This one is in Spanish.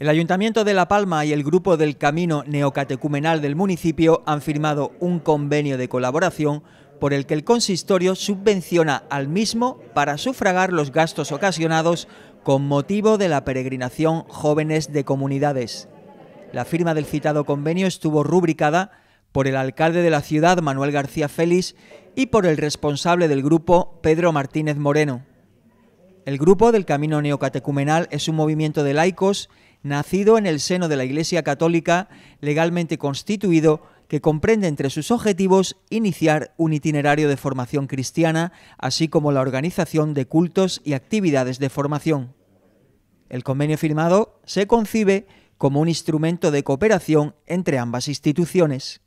El Ayuntamiento de La Palma y el grupo del Camino Neocatecumenal del municipio han firmado un convenio de colaboración por el que el consistorio subvenciona al mismo para sufragar los gastos ocasionados con motivo de la peregrinación Jóvenes de Comunidades. La firma del citado convenio estuvo rubricada por el alcalde de la ciudad, Manuel García Félix, y por el responsable del grupo, Pedro Martínez Moreno. El grupo del Camino Neocatecumenal es un movimiento de laicos nacido en el seno de la Iglesia Católica, legalmente constituido, que comprende entre sus objetivos iniciar un itinerario de formación cristiana, así como la organización de cultos y actividades de formación. El convenio firmado se concibe como un instrumento de cooperación entre ambas instituciones.